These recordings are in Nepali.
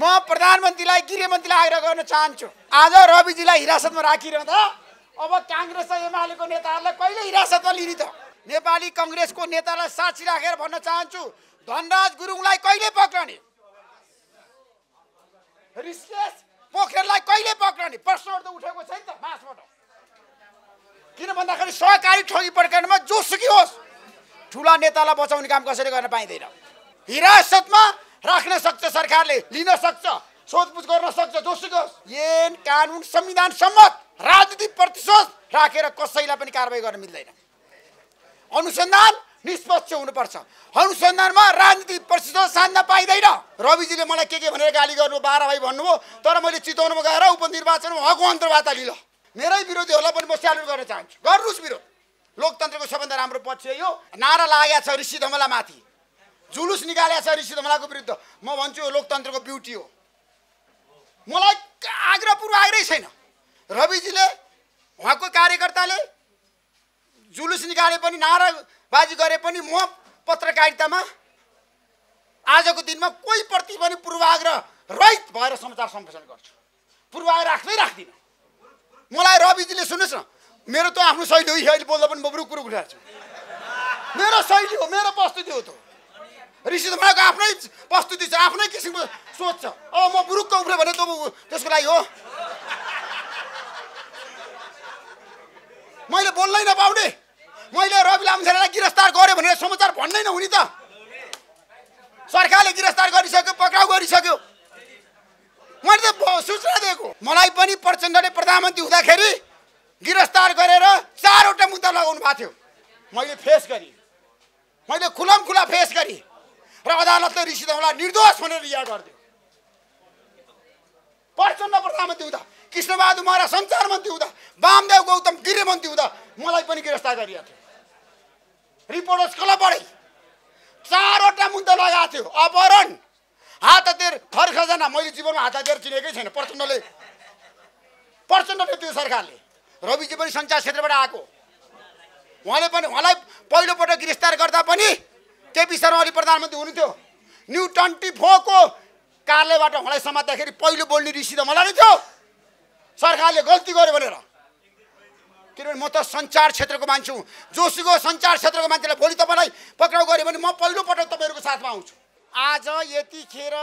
म प्रधानमन्त्रीलाई गृहमन्त्रीलाई आग्रह गर्न चाहन्छु आज रविजीलाई हिरासतमा राखिरहँदा अब काङ्ग्रेस र एमालेको नेताहरूलाई कहिले हिरासतमा लिने त नेपाली कङ्ग्रेसको नेतालाई साक्षी राखेर भन्न चाहन्छु धनराज गुरुङलाई कहिले पक्रने ऋषिकेश पोखरेललाई कहिले पक्रने प्रश्नहरू त उठेको छ नि त मासबाट किन भन्दाखेरि सहकारी ठगी प्रकरणमा जोसुकी होस् ठुला नेतालाई बचाउने काम कसरी गर्न पाइँदैन हिरासतमा राख्न सक्छ सरकारले लिन सक्छ सोधपुछ गर्न सक्छ जोसुको ऐन कानुन संविधान सम्मत राजनीतिक प्रतिशोध राखेर कसैलाई पनि कारवाही गर्न मिल्दैन अनुसन्धान निष्पक्ष हुनुपर्छ अनुसन्धानमा राजनीतिक प्रतिशोध सान्न पाइँदैन रविजीले मलाई के के भनेर गाली गर्नु बाह्र भाइ भन्नुभयो तर मैले चिताउनुमा गएर उपनिर्वाचनमा उहाँको अन्तर्वार्ता लिलो मेरै विरोधीहरूलाई पनि म स्यालुट गर्न चाहन्छु गर्नुहोस् विरोध लोकतन्त्रको सबभन्दा राम्रो पक्ष यो नारा लागेको छ ऋषि धमलामाथि जुलुस निकालेको छ ऋषि धमलाको विरुद्ध म भन्छु लोकतन्त्रको ब्युटी हो मलाई आग्रह पूर्व आग्रह छैन रविजीले उहाँको कार्यकर्ताले जुलुस निकाले पनि नाराबाजी गरे पनि म पत्रकारितामा आजको दिनमा कोही प्रति पनि पूर्वाग्रह रहित भएर समाचार सम्प्रेषण गर्छु पूर्वाग्रह राख्दै राख्दिनँ मलाई रविजीले सुन्नुहोस् न मेरो त आफ्नो शैली हो अहिले बोल्दा पनि म रुख रुख उठाएको छु मेरो शैली हो मेरो प्रस्तुति हो त ऋषि त मलाई आफ्नै प्रस्तुति छ आफ्नै किसिमको सोच छ अब म बुरुक्क उफ्रेँ भने त त्यसको लागि हो मैले बोल्नै नपाउने मैले रवि लामछेरालाई गिरफ्तार गरेँ भनेर समाचार भन्नै नहुने त सरकारले गिरफ्तार गरिसक्यो पक्राउ गरिसक्यो मैले त सूचना दिएको मलाई पनि प्रचण्डले प्रधानमन्त्री हुँदाखेरि गिरफ्तार गरेर चारवटा मुद्दा लगाउनु भएको थियो मैले फेस गरेँ मैले खुलम खुला फेस गरेँ र अदालतले ऋषिदेवलाई निर्दोष भनेर रिहा गरिदियो प्रचण्ड प्रधानमन्त्री हुँदा कृष्णबहादुर महारा सञ्चार मन्त्री हुँदा वामदेव गौतम मन्त्री हुँदा मलाई पनि गिरफ्तार गरिएको थियो रिपोर्टर्स क्लबबाटै चारवटा मुद्दा लगाएको थियो अपहरण हाततिर खजना मैले जीवनमा हात हाततिर चिनेकै छैन प्रचण्डले प्रचण्डले त्यो सरकारले रविजी पनि सञ्चार क्षेत्रबाट आएको उहाँले पनि उहाँलाई पहिलोपटक गिरफ्तार गर्दा पनि केपी शर्मा ओली प्रधानमन्त्री हुनुहुन्थ्यो न्यु ट्वेन्टी फोरको कार्यालयबाट मलाई समात्दाखेरि पहिलो बोल्ने ऋषि त मलाई नै थियो सरकारले गल्ती गर्यो भनेर किनभने म त सञ्चार क्षेत्रको मान्छे हुँ जोसुको सञ्चार क्षेत्रको मान्छेलाई भोलि तपाईँलाई पक्राउ गऱ्यो भने म पहिलोपटक तपाईँहरूको साथमा आउँछु आज यतिखेर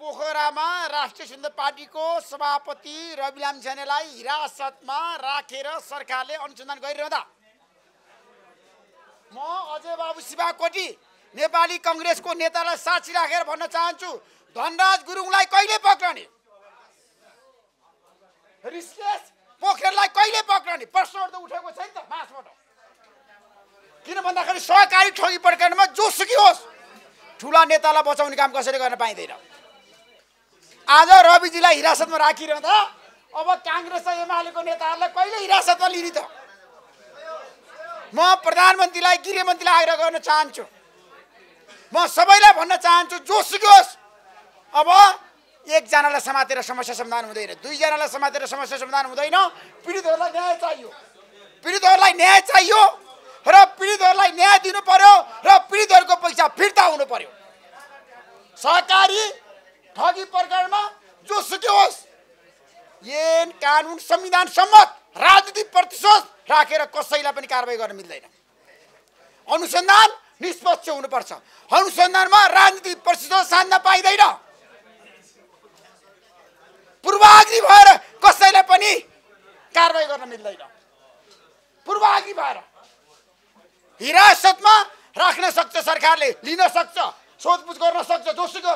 पोखरामा राष्ट्रिय सुन्दर पार्टीको सभापति रविलाम झानेलाई हिरासतमा राखेर सरकारले अनुसन्धान गरिरहँदा म अजय बाबु शिवाकोटी नेपाली कङ्ग्रेसको नेतालाई साक्षी राखेर भन्न चाहन्छु धनराज गुरुङलाई कहिले पक्रने पोखरेललाई कहिले पक्रने प्रश्नहरू त उठेको छ नि त मासबाट किन भन्दाखेरि सहकारी ठगी प्रकरणमा सुकी होस् ठुला नेतालाई बचाउने काम कसरी गर्न पाइँदैन आज रविजीलाई हिरासतमा राखिरहँदा अब काङ्ग्रेस र एमालेको नेताहरूलाई कहिले हिरासतमा लिने त म प्रधानमन्त्रीलाई गृहमन्त्रीलाई आग्रह गर्न चाहन्छु म सबैलाई भन्न चाहन्छु जो सिकोस् अब एकजनालाई समातेर समस्या समाधान हुँदैन दुईजनालाई समातेर समस्या समाधान हुँदैन पीडितहरूलाई न्याय चाहियो पीडितहरूलाई न्याय चाहियो र पीडितहरूलाई न्याय दिनु पर्यो र पीडितहरूको पैसा फिर्ता हुनु पर्यो सहकारी ठगी प्रकरणमा जो सुकियोस् होस् कानुन संविधान सम्मत राजनीतिक प्रतिशोध राखेर कसैलाई पनि कारवाही गर्न मिल्दैन अनुसन्धान निष्पक्ष हुनुपर्छ अनुसन्धानमा राजनीतिक प्रतिशोध सान्न पाइँदैन पूर्वाग्री भएर कसैलाई पनि कारवाही गर्न मिल्दैन पूर्वाग्री भएर हिरासतमा राख्न सक्छ सरकारले लिन सक्छ सोधपुछ गर्न सक्छ जोसुको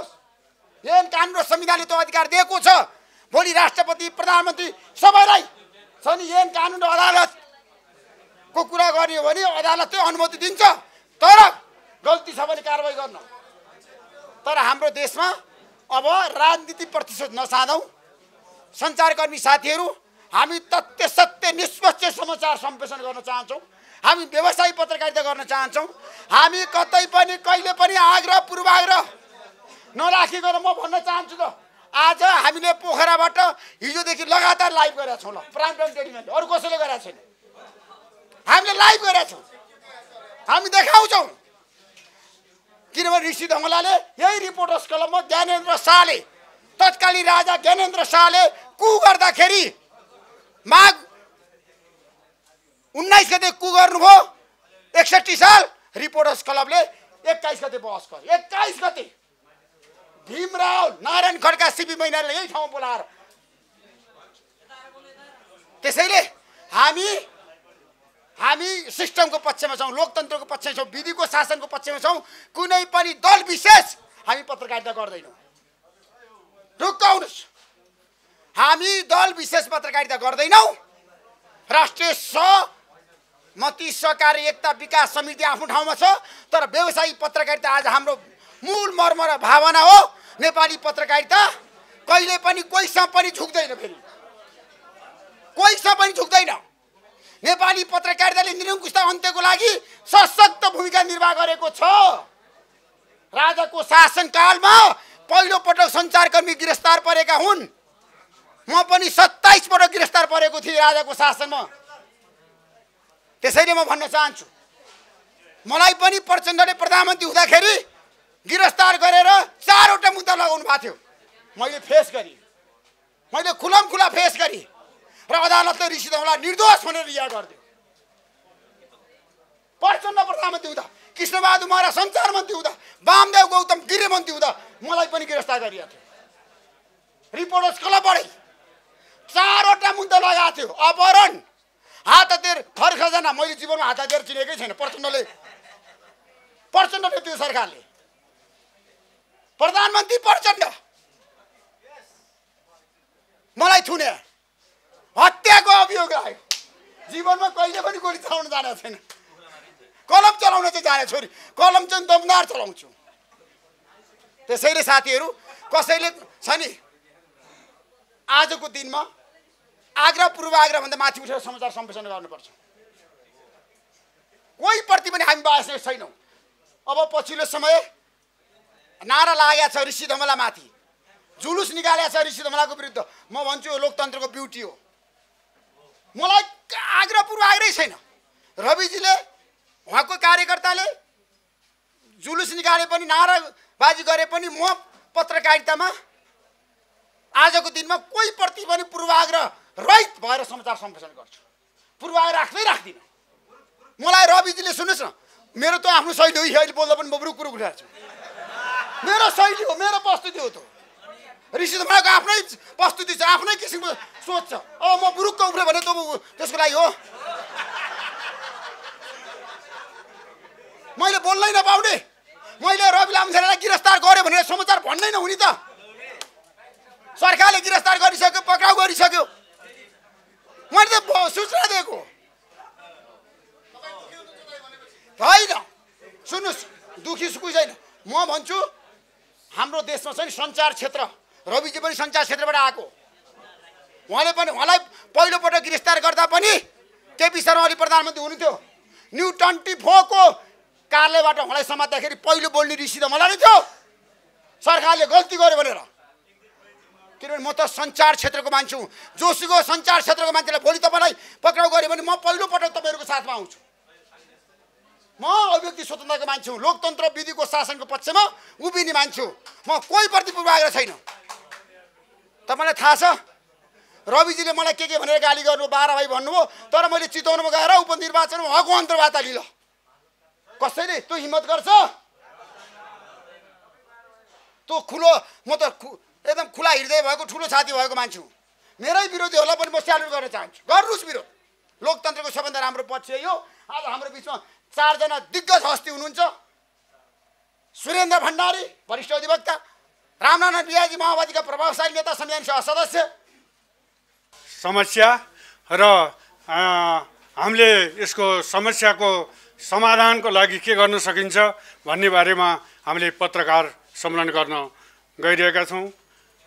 यन कानुन र संविधानले त्यो अधिकार दिएको छ भोलि राष्ट्रपति प्रधानमन्त्री सबैलाई छ नि एन कानुन र अदालतको कुरा गर्ने भने अदालतले अनुमति दिन्छ तर गल्ती छ भने कारवाही गर्न तर हाम्रो देशमा अब राजनीति प्रतिशोध नसाधौँ सञ्चारकर्मी साथीहरू हामी तथ्य सत्य निष्पक्ष समाचार सम्प्रेषण गर्न चाहन्छौँ हामी व्यवसायिक पत्रकारिता गर्न चाहन्छौँ हामी कतै पनि कहिले पनि आग्रह पूर्वाग्रह नराखिकन म भन्न चाहन्छु त आज हामीले पोखराबाट हिजोदेखि लगातार लाइभ गरेका छौँ ल प्राइम टाइम टेलिभिजन अरू कसैले गरेका छैन हामीले लाइभ गरेका छौँ हामी देखाउँछौँ किनभने ऋषि धमलाले यही रिपोर्टर्स क्लबमा ज्ञानेन्द्र शाहले तत्कालीन राजा ज्ञानेन्द्र शाहले कु गर्दाखेरि माघ उन्नाइस गते कु गर्नुभयो एकसट्ठी साल रिपोर्टर्स क्लबले एक्काइस गते बहस गर्यो एक्काइस गते भीमराव नारायण खड्का सिपी मैनाले यही ठाउँमा बोलाएर त्यसैले हामी हामी सिस्टमको पक्षमा छौँ लोकतन्त्रको पक्षमा छौँ विधिको शासनको पक्षमा छौँ कुनै पनि दल विशेष हामी पत्रकारिता गर्दैनौँ ढुक्क हामी दल विशेष पत्रकारिता गर्दैनौँ राष्ट्रिय स मति सहकारी एकता विकास समिति आफ्नो ठाउँमा छ तर व्यवसायिक पत्रकारिता आज हाम्रो मूल मर्म र भावना हो नेपाली पत्रकारिता कहिले पनि कोहीसँग पनि झुक्दैन फेरि कोहीसँग पनि झुक्दैन नेपाली पत्रकारिताले निरङ्कुशता अन्त्यको लागि सशक्त भूमिका निर्वाह गरेको छ राजाको शासनकालमा पहिलोपटक सञ्चारकर्मी गिरफ्तार परेका हुन् म पनि सत्ताइस पटक गिरफ्तार परेको थिएँ राजाको शासनमा त्यसैले म भन्न चाहन्छु मलाई पनि प्रचण्डले प्रधानमन्त्री हुँदाखेरि गिरफ्तार गरेर चारवटा मुद्दा लगाउनु भएको थियो मैले फेस गरेँ मैले खुलम खुला फेस गरेँ र अदालतले ऋषिदौला निर्दोष भनेर रिहा गरिदियो प्रचण्ड प्रधानमन्त्री हुँदा कृष्णबहादुर महाराज सञ्चार मन्त्री हुँदा वामदेव गौतम मन्त्री हुँदा मलाई पनि गिरफ्तार गरिएको थियो रिपोर्टर्स क्लबबाटै चारवटा मुद्दा लगाएको थियो अपहरण हतियार खर खजना मैले जीवनमा हात हतियार चिनेकै छैन प्रचण्डले प्रचण्डले त्यो सरकारले प्रधानमन्त्री प्रचण्ड मलाई थुने हत्याको अभियोग आयो जीवनमा कहिले पनि गोली चलाउन जाने छैन कलम चलाउन चाहिँ जाने छोरी कलम चाहिँ दमदार चलाउँछु त्यसैले साथीहरू कसैले छ नि आजको दिनमा आग्रा भन्दा माथि उठेर समाचार सम्प्रेषण गर्नुपर्छ प्रति पनि हामी बाँच्ने छैनौँ अब पछिल्लो समय नारा लागेको छ ऋषि माथि जुलुस निकालेको छ ऋषि धमलाको विरुद्ध म भन्छु लोकतन्त्रको ब्युटी हो मलाई आग्रह पूर्व आग्रह छैन रविजीले उहाँको कार्यकर्ताले जुलुस निकाले पनि नाराबाजी गरे पनि म पत्रकारितामा आजको दिनमा कोही प्रति पनि पूर्वाग्रह रहित भएर समाचार सम्प्रेषण गर्छु पूर्वाग्रह राख्दै राख्दिनँ मलाई रविजीले सुन्नुहोस् न मेरो त आफ्नो शैली हो अहिले बोल्दा पनि म रुख रुख छु मेरो शैली हो मेरो प्रस्तुति हो त ऋषि त आफ्नै प्रस्तुति छ आफ्नै किसिमको सोच छ अब म बुरुक्क उफ्रेँ भने त त्यसको लागि हो मैले बोल्नै नपाउने मैले रवि लामछेरालाई गिरफ्तार गरेँ भनेर समाचार भन्नै नहुने त सरकारले गिरफ्तार गरिसक्यो पक्राउ गरिसक्यो मैले त सूचना दिएको होइन सुन्नुहोस् दुखी सुखी छैन म भन्छु हाम्रो देशमा छ नि सञ्चार क्षेत्र रविजी पनि सञ्चार क्षेत्रबाट आएको उहाँले पनि उहाँलाई पहिलोपटक गिरफ्तार गर्दा पनि केपी शर्मा अलि प्रधानमन्त्री हुनुहुन्थ्यो न्यु ट्वेन्टी फोरको कार्यालयबाट उहाँलाई समात्दाखेरि पहिलो बोल्ने ऋषि त मलाई नै थियो सरकारले गल्ती गर्यो भनेर किनभने म त सञ्चार क्षेत्रको मान्छे हुँ जोसुको सञ्चार क्षेत्रको मान्छेलाई भोलि तपाईँलाई पक्राउ गऱ्यो भने म पहिलोपटक तपाईँहरूको साथमा आउँछु म अभिव्यक्ति स्वतन्त्रको मान्छे हुँ लोकतन्त्र विधिको शासनको पक्षमा उभिने मान्छे हुँ म प्रति पूर्वाग्रह छैन तपाईँलाई थाहा छ रविजीले मलाई के के भनेर गाली गर्नु बाह्र भाइ भन्नुभयो तर मैले चिताउनुमा गएर उपनिर्वाचनमा उहाँको अन्तर्वार्ता लिल कसैले त्यो हिम्मत गर्छ त्यो खुलो म त एकदम खुला हृदय भएको ठुलो छाती भएको मान्छे हुँ मेरै विरोधीहरूलाई पनि म स्यालु गर्न चाहन्छु गर्नुहोस् विरोध लोकतन्त्रको सबभन्दा राम्रो पक्ष यो आज हाम्रो बिचमा चारजना दिग्गज हस्ती हुनुहुन्छ सुरेन्द्र भण्डारी वरिष्ठ अधिवक्ता रामनारायण बिहाजी माओवादीका प्रभावशाली नेता संविधान सभा सदस्य समस्या र हामीले यसको समस्याको समाधानको लागि के गर्न सकिन्छ भन्ने बारेमा हामीले पत्रकार सम्मेलन गर्न गइरहेका छौँ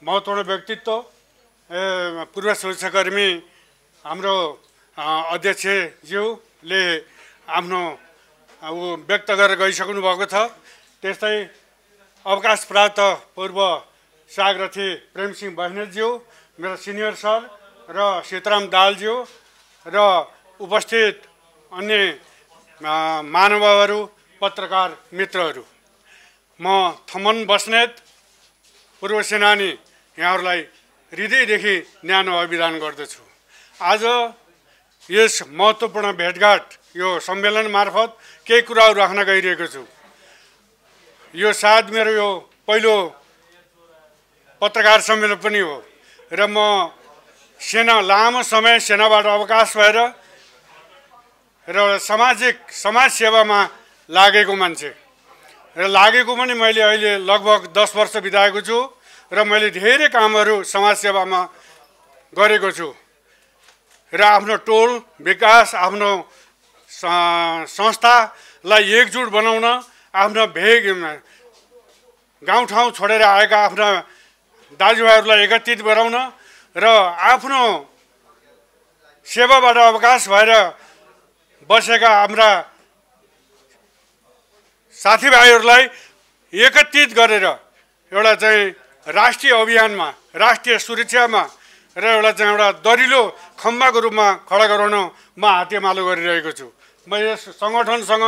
महत्त्वपूर्ण व्यक्तित्व पूर्व सुरक्षाकर्मी हाम्रो अध्यक्षज्यूले आफ्नो अब व्यक्त गरेर गइसक्नु भएको छ त्यस्तै अवकाश प्राप्त पूर्व सागरथी प्रेमसिंह बहिनीज्यू मेरो सिनियर सर र सीताराम दालज्यू र उपस्थित अन्य महानुभावहरू पत्रकार मित्रहरू म थमन बस्नेत पूर्व सेनानी यहाँहरूलाई हृदयदेखि न्यानो अभिधान गर्दछु आज यस महत्त्वपूर्ण भेटघाट यो सम्मेलन मार्फत केही कुराहरू राख्न गइरहेको छु यो सायद मेरो यो पहिलो पत्रकार सम्मेलन पनि हो र म सेना लामो समय सेनाबाट अवकाश भएर र सामाजिक समाज सेवामा लागेको मान्छे र लागेको पनि मैले अहिले लगभग दस वर्ष बिताएको छु र मैले धेरै कामहरू सेवामा गरेको छु र आफ्नो टोल विकास आफ्नो संस्था लाई एकजुट बनाउन आफ्ना भेग गाउँठाउँ छोडेर आएका आफ्ना दाजुभाइहरूलाई एकत्रित गराउन र आफ्नो सेवाबाट अवकाश भएर बसेका हाम्रा साथीभाइहरूलाई एकत्रित गरेर एउटा चाहिँ राष्ट्रिय अभियानमा राष्ट्रिय सुरक्षामा र एउटा चाहिँ एउटा दरिलो खम्बाको रूपमा खडा गराउन म हातेमालो गरिरहेको छु मैले सङ्गठनसँग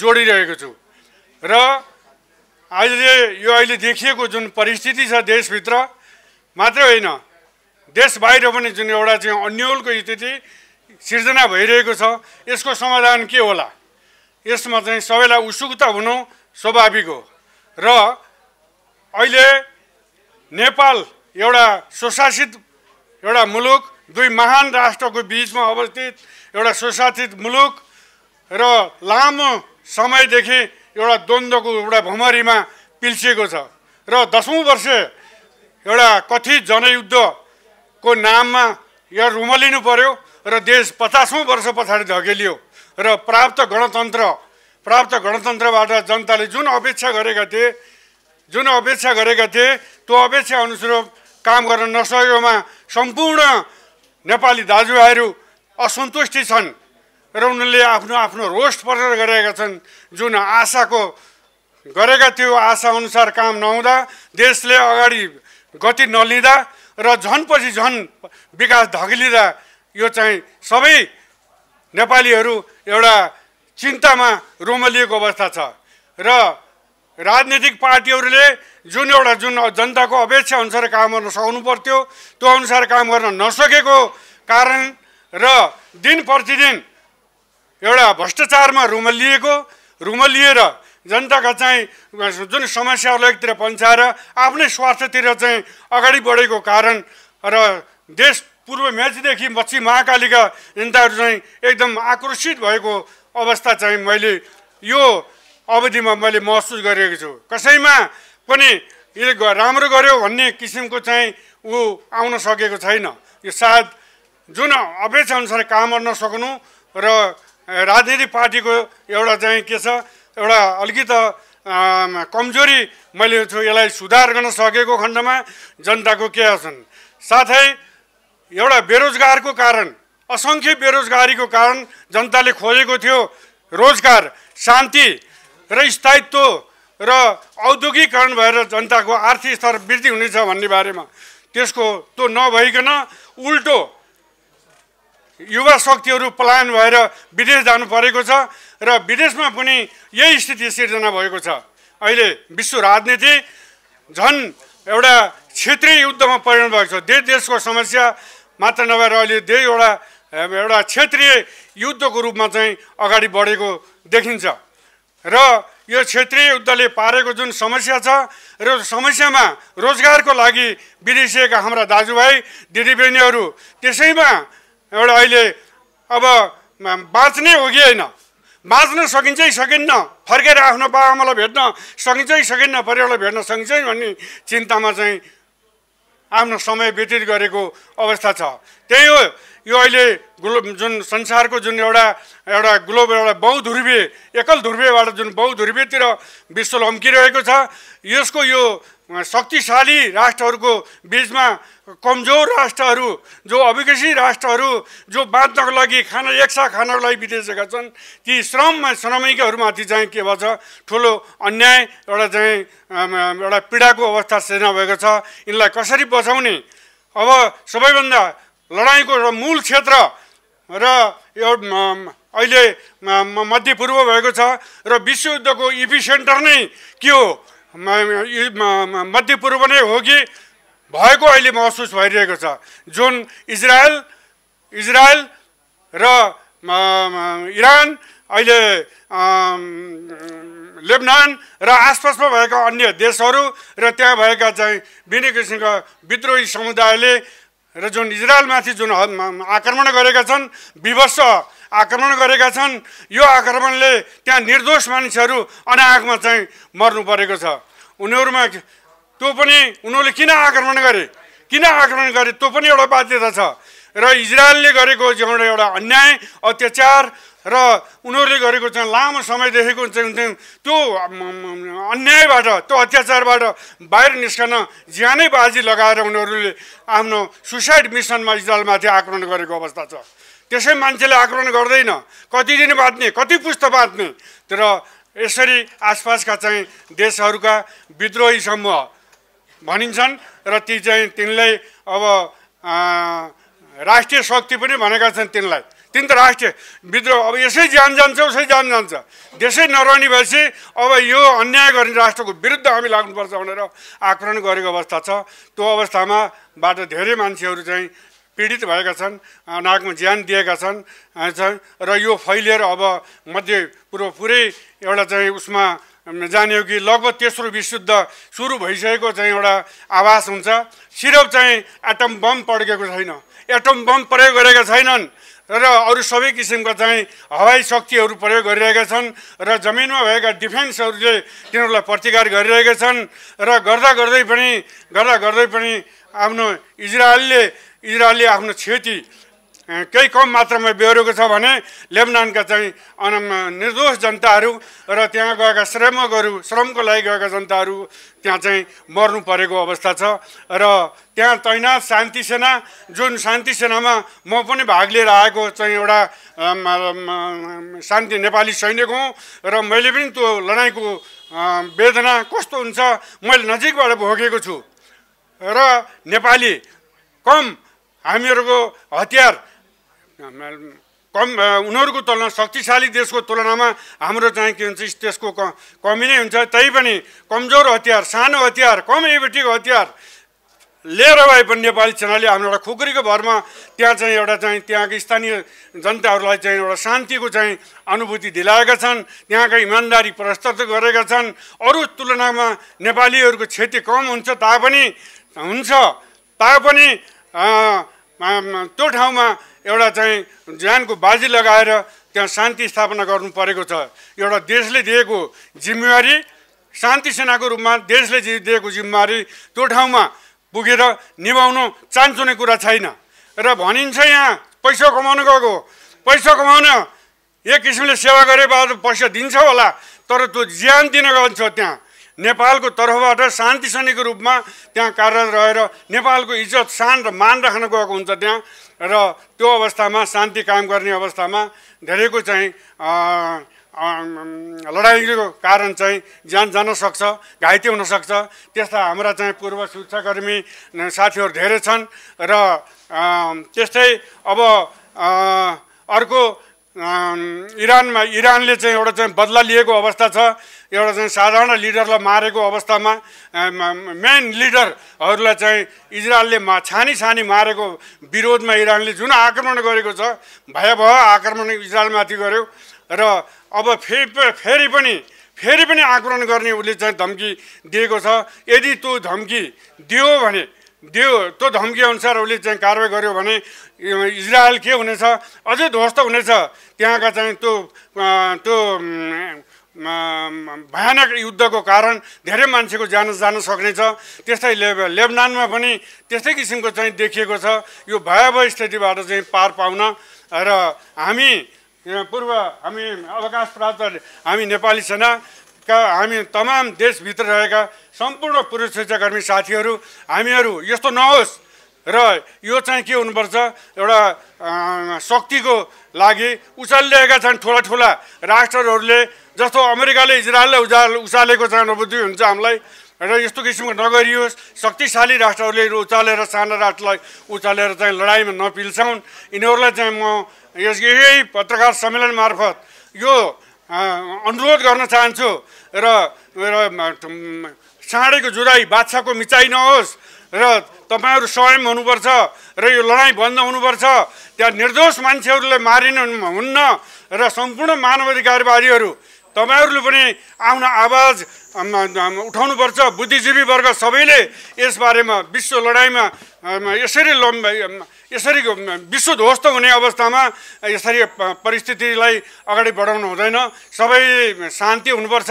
जोडिरहेको छु र अहिले यो अहिले देखिएको जुन परिस्थिति छ देशभित्र मात्रै होइन देश बाहिर पनि जुन एउटा चाहिँ अन्यलको स्थिति सिर्जना भइरहेको छ यसको समाधान के होला यसमा चाहिँ सबैलाई उत्सुकता हुनु स्वाभाविक हो र अहिले नेपाल एउटा स्वशासित एउटा मुलुक दुई महान राष्ट्रको बिचमा अवस्थित एउटा स्वशासित मुलुक र लामो समयदेखि एउटा द्वन्द्वको एउटा भमरीमा पिल्सिएको छ र दसौँ वर्ष एउटा कथित जनयुद्धको नाममा यो रुमलिनु पर्यो र देश पचासौँ वर्ष पछाडि धकेलियो र प्राप्त गणतन्त्र प्राप्त गणतन्त्रबाट जनताले जुन अपेक्षा गरेका थिए जुन अपेक्षा गरेका थिए त्यो अपेक्षा अनुसार काम गर्न नसकेकोमा सम्पूर्ण नेपाली दाजुभाइहरू असन्तुष्टि छन् र उनले आफ्नो आफ्नो रोस्ट प्रकट गरेका छन् जुन आशाको गरेका थियो आशाअनुसार काम नहुँदा देशले अगाडि गति नलिँदा र झन् पछि झन् विकास धकिलिँदा यो चाहिँ सबै नेपालीहरू एउटा चिन्तामा रोमलिएको अवस्था छ र राजनीतिक पार्टीहरूले जुन एउटा जुन जनताको अपेक्षा अनुसार काम गर्न सक्नु पर्थ्यो त्यो अनुसार काम गर्न नसकेको कारण र दिन प्रतिदिन एउटा भ्रष्टाचारमा रुमलिएको रुमलिएर जनताका चाहिँ जुन समस्याहरूलाई एकतिर पन्छाएर आफ्नै स्वार्थतिर चाहिँ अगाडि बढेको कारण र देश पूर्व म्याचदेखि मच्છી महाकालीका जनताहरू चाहिँ एकदम आकर्षित भएको अवस्था चाहिँ मैले यो अवधिमा मैले महसुस गरेको छु कसैमा पनि यसले राम्रो गर्यो भन्ने किसिमको चाहिँ ऊ आउन सकेको छैन यो सायद जुन अपेक्षाअनुसार काम गर्न नसक्नु र राजनीतिक पार्टीको एउटा चाहिँ के छ एउटा अलिकति कमजोरी मैले यसलाई सुधार गर्न सकेको खण्डमा जनताको के छन् साथै एउटा बेरोजगारको कारण असङ्ख्य बेरोजगारीको कारण जनताले खोजेको थियो रोजगार शान्ति र स्थायित्व र औद्योगिकरण भएर जनताको आर्थिक स्तर वृद्धि हुनेछ भन्ने बारेमा त्यसको त्यो नभइकन उल्टो युवा शक्तिहरू पलायन भएर विदेश जानु परेको छ र विदेशमा पनि यही स्थिति सिर्जना भएको छ अहिले विश्व राजनीति झन् एउटा क्षेत्रीय युद्धमा परिणत भएको छ देश देशको समस्या मात्र नभएर अहिले देश एउटा एउटा क्षेत्रीय युद्धको रूपमा चाहिँ अगाडि बढेको देखिन्छ र यो क्षेत्रीय युद्धले पारेको जुन समस्या छ र समस्यामा रोजगारको लागि विदेशिएका हाम्रा दाजुभाइ दिदीबहिनीहरू त्यसैमा एउटा अहिले अब बाँच्ने हो कि होइन बाँच्न सकिन्छै सकिन्न फर्केर आफ्नो बाबाआमालाई भेट्न सकिन्छै सकिन्न परिवारलाई भेट्न सकिन्छ भन्ने चिन्तामा चाहिँ आफ्नो समय व्यतीत गरेको अवस्था छ त्यही हो यो अहिले ग्लो जुन संसारको जुन एउटा एउटा ग्लोब एउटा बहुध्रुवीय एकल ध्रुवीयबाट जुन बहुध्रुवीयतिर विश्व लम्किरहेको छ यसको यो शक्तिशाली राष्ट्रहरूको बिचमा कमजोर राष्ट्रहरू जो अविकसित राष्ट्रहरू जो बाँच्नको लागि खाना एकसा खानको लागि बितेका छन् ती श्रममा श्रमिकहरूमाथि चाहिँ के भन्छ ठुलो अन्याय एउटा चाहिँ एउटा पीडाको अवस्था सृजना भएको छ यिनलाई कसरी बचाउने अब सबैभन्दा लडाइँको एउटा मूल क्षेत्र र यो अहिले मध्यपूर्व भएको छ र विश्वयुद्धको इपिसेन्टर नै के हो मध्यपूर्व नै हो कि भएको अहिले महसुस भइरहेको छ जुन इजरायल इजरायल र इरान अहिले लेबनान र आसपासमा भएका अन्य देशहरू र त्यहाँ भएका चाहिँ विभिन्न किसिमका विद्रोही समुदायले र जुन इजरायलमाथि जुन आक्रमण गरेका छन् विवश आक्रमण गरेका छन् यो आक्रमणले त्यहाँ निर्दोष मानिसहरू अनाहकमा चाहिँ मर्नु परेको छ उनीहरूमा त्यो पनि उनीहरूले किन आक्रमण गरे किन आक्रमण गरे त्यो पनि एउटा बाध्यता छ र इजरायलले गरेको एउटा एउटा अन्याय अत्याचार र उनीहरूले गरेको चाहिँ लामो समयदेखिको चाहिँ त्यो अन्यायबाट त्यो अत्याचारबाट बाहिर निस्कन ज्यानै बाजी लगाएर उनीहरूले आफ्नो सुसाइड मिसनमा इजरायलमाथि आक्रमण गरेको अवस्था छ त्यसै मान्छेले आक्रमण गर्दैन कति दिन बाँच्ने कति पुस्ता बाँच्ने तर यसरी आसपासका चाहिँ देशहरूका विद्रोही समूह भनिन्छन् र ती चाहिँ तिनलाई अब राष्ट्रिय शक्ति पनि भनेका छन् तिनलाई तिन त राष्ट्रिय विद्रोह अब यसै ज्यान जान्छ उसै ज्यान जान्छ देशै नरहने भएपछि अब यो अन्याय गर्ने राष्ट्रको विरुद्ध हामी लाग्नुपर्छ भनेर आक्रमण गरेको अवस्था छ त्यो अवस्थामा बाटो धेरै मान्छेहरू चाहिँ पीडित भएका छन् नागमा ज्यान दिएका छन् र यो फैलिएर अब मध्य पूर्व पुरै एउटा चाहिँ उसमा जाने हो कि लगभग तेस्रो विशुद्ध सुरु भइसकेको चाहिँ एउटा आभास हुन्छ सिरप चाहिँ एटम बम पड्केको छैन एटम बम प्रयोग गरेका छैनन् र अरू सबै किसिमका चाहिँ हवाई शक्तिहरू प्रयोग गरिरहेका छन् र जमिनमा भएका डिफेन्सहरूले तिनीहरूलाई प्रतिकार गरिरहेका छन् र गर्दा गर्दै पनि गर्दा गर्दै पनि आफ्नो इजरायलले इजरायलले आफ्नो क्षति केही कम मात्रामा बेहोरेको छ भने लेबनानका चाहिँ अन निर्दोष जनताहरू र त्यहाँ गएका श्रमिकहरू श्रमको लागि गएका जनताहरू त्यहाँ चाहिँ मर्नु परेको अवस्था छ र त्यहाँ तैनात शान्ति सेना जुन शान्ति सेनामा म पनि भाग लिएर आएको चाहिँ एउटा शान्ति नेपाली सैनिक हुँ र मैले पनि त्यो लडाइँको वेदना कस्तो हुन्छ मैले नजिकबाट भोगेको छु र नेपाली कम हामीहरूको हतियार कम उनीहरूको तुलना शक्तिशाली देशको तुलनामा हाम्रो चाहिँ के हुन्छ त्यसको क कमी नै हुन्छ तैपनि कमजोर हतियार सानो हतियार कम एबिटिक हतियार लिएर भए पनि नेपाली सेनाले हाम्रो एउटा खुकुरीको भरमा त्यहाँ चाहिँ एउटा चाहिँ त्यहाँको स्थानीय जनताहरूलाई चाहिँ एउटा शान्तिको चाहिँ अनुभूति दिलाएका छन् त्यहाँका इमान्दारी प्रस्तुत गरेका छन् अरू तुलनामा नेपालीहरूको क्षति कम हुन्छ तापनि हुन्छ तापनि त्यो ठाउँमा एउटा चाहिँ ज्यानको बाजी लगाएर त्यहाँ शान्ति स्थापना गर्नु परेको छ एउटा देशले दिएको जिम्मेवारी शान्ति सेनाको रूपमा देशले दिएको जिम्मेवारी त्यो ठाउँमा पुगेर निभाउनु नै कुरा छैन र भनिन्छ यहाँ पैसा कमाउनु गएको पैसा कमाउन एक किसिमले सेवा गरे बाद पैसा दिन्छ होला तर त्यो ज्यान दिन गन्छ त्यहाँ नेपालको तर्फबाट शान्ति सैनिकको रूपमा त्यहाँ कार्यरत रहेर नेपालको इज्जत शान र मान राख्न गएको हुन्छ त्यहाँ र त्यो अवस्थामा शान्ति कायम गर्ने अवस्थामा धेरैको चाहिँ लडाइँको कारण चाहिँ ज्यान जान सक्छ घाइते हुनसक्छ त्यस्ता हाम्रा चाहिँ पूर्व सुरक्षाकर्मी साथीहरू धेरै छन् र त्यस्तै अब अर्को इरानमा इरानले चाहिँ एउटा चाहिँ बदला लिएको अवस्था छ एउटा चाहिँ साधारण लिडरलाई मारेको अवस्थामा मेन लिडरहरूलाई चाहिँ इजरायलले मा छानी छानी मारेको विरोधमा इरानले जुन आक्रमण गरेको छ भयावह आक्रमण इजरायलमाथि गर्यो र अब फेरि फेरि पनि फेरि पनि आक्रमण गर्ने उसले चाहिँ धम्की दिएको छ यदि त्यो धम्की दियो भने दियो त्यो अनुसार उसले चाहिँ कारवाही गर्यो भने इजरायल के हुनेछ अझै ध्वस्त हुनेछ त्यहाँका चाहिँ त्यो त्यो भयानक युद्धको कारण धेरै मान्छेको ज्यान जान सक्नेछ त्यस्तै लेब लेबनानमा पनि त्यस्तै किसिमको चाहिँ देखिएको छ यो भयावह स्थितिबाट चाहिँ पार पाउन र हामी पूर्व हामी अवकाश प्राप्त हामी नेपाली सेना का हामी तमाम देशभित्र रहेका सम्पूर्ण पुरुष शिक्षाकर्मी साथीहरू हामीहरू यस्तो नहोस् र यो चाहिँ के हुनुपर्छ एउटा शक्तिको लागि उचालिरहेका छन् ठुला ठुला राष्ट्रहरूले जस्तो अमेरिकाले इजरायलले उजा उचालेको चाहिँ अनुभूति हुन्छ हामीलाई र यस्तो किसिमको नगरियोस् शक्तिशाली राष्ट्रहरूले उचालेर साना राष्ट्रलाई उचालेर चाहिँ लडाइँमा नपिल्छौँ यिनीहरूलाई चाहिँ म यस यही पत्रकार सम्मेलन मार्फत यो अनुरोध गर्न चाहन्छु र साँडेको जुराई बादशाहको मिचाइ नहोस् र तपाईँहरू स्वयं हुनुपर्छ र यो लडाइँ बन्द हुनुपर्छ त्यहाँ निर्दोष मान्छेहरूले मारिनु हुन्न र सम्पूर्ण मानवाधिकारवादीहरू तपाईँहरूले पनि आफ्नो आवाज उठाउनुपर्छ बुद्धिजीवी वर्ग सबैले यसबारेमा विश्व लडाइँमा यसरी लम्ब यसरी विश्व ध्वस्त हुने अवस्थामा यसरी परिस्थितिलाई अगाडि बढाउनु हुँदैन सबै शान्ति हुनुपर्छ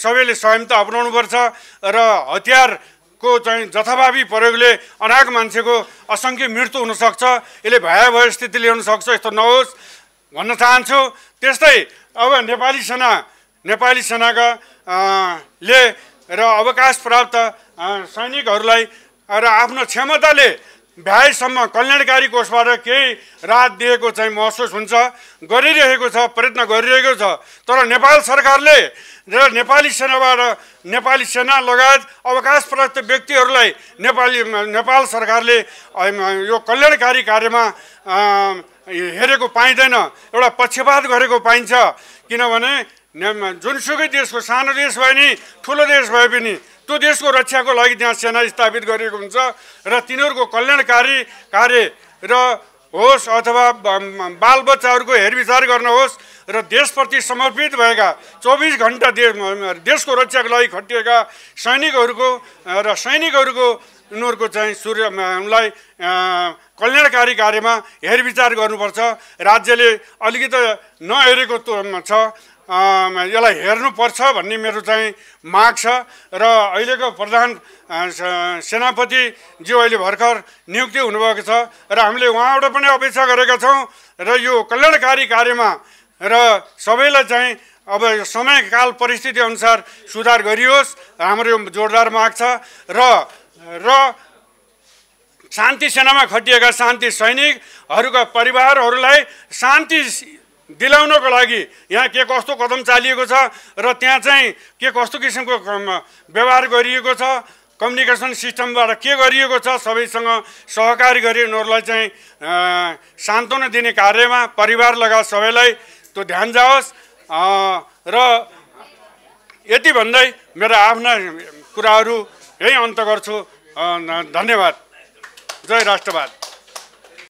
सबैले संयमता अप्नाउनुपर्छ र हतियार को चाहिँ जथाभावी प्रयोगले अनाग मान्छेको असङ्ख्य मृत्यु हुनसक्छ यसले भयावह स्थिति ल्याउन सक्छ यस्तो नहोस् भन्न चाहन्छु त्यस्तै अब नेपाली सेना नेपाली सेनाका ले र अवकाश प्राप्त सैनिकहरूलाई र आफ्नो क्षमताले भ्याएसम्म कल्याणकारी कोषबाट केही राहत दिएको चाहिँ महसुस हुन्छ गरिरहेको छ प्रयत्न गरिरहेको छ तर नेपाल सरकारले र नेपाली सेनाबाट नेपाली सेना लगायत अवकाश प्राप्त व्यक्तिहरूलाई नेपाली नेपाल सरकारले यो कल्याणकारी कार्यमा हेरेको पाइँदैन एउटा पक्षपात गरेको पाइन्छ किनभने जुनसुकै देशको सानो देश भए नि ठुलो देश भए पनि त्यो देशको रक्षाको लागि त्यहाँ सेना स्थापित गरिएको हुन्छ र तिनीहरूको कल्याणकारी कार्य र होस् अथवा बालबच्चाहरूको हेरविचार गर्न होस् र देशप्रति समर्पित भएका चौबिस घन्टा दे देशको रक्षाको लागि खटिएका सैनिकहरूको र सैनिकहरूको उनीहरूको चाहिँ सूर्य उनलाई कल्याणकारी कार्यमा हेरविचार गर्नुपर्छ राज्यले अलिकति नहेरेको छ यसलाई हेर्नुपर्छ भन्ने मेरो चाहिँ माग छ र अहिलेको प्रधान सेनापतिज्यू अहिले भर्खर नियुक्ति हुनुभएको छ र हामीले उहाँबाट पनि अपेक्षा गरेका छौँ र यो कल्याणकारी कार्यमा र सबैलाई चाहिँ अब समयकाल परिस्थितिअनुसार सुधार गरियोस् हाम्रो यो जोरदार माग छ र र शान्ति सेनामा खटिएका शान्ति सैनिकहरूका परिवारहरूलाई शान्ति दिलाउनको लागि यहाँ के कस्तो कदम चालिएको छ र त्यहाँ चाहिँ के कस्तो किसिमको व्यवहार गरिएको छ कम्युनिकेसन सिस्टमबाट के गरिएको छ सबैसँग सहकारी गरी उनीहरूलाई चाहिँ सान्त्वना दिने कार्यमा परिवार लगायत सबैलाई त्यो ध्यान जाओस् र यति भन्दै मेरो आफ्ना कुराहरू यही अन्त गर्छु धन्यवाद जय राष्ट्रवाद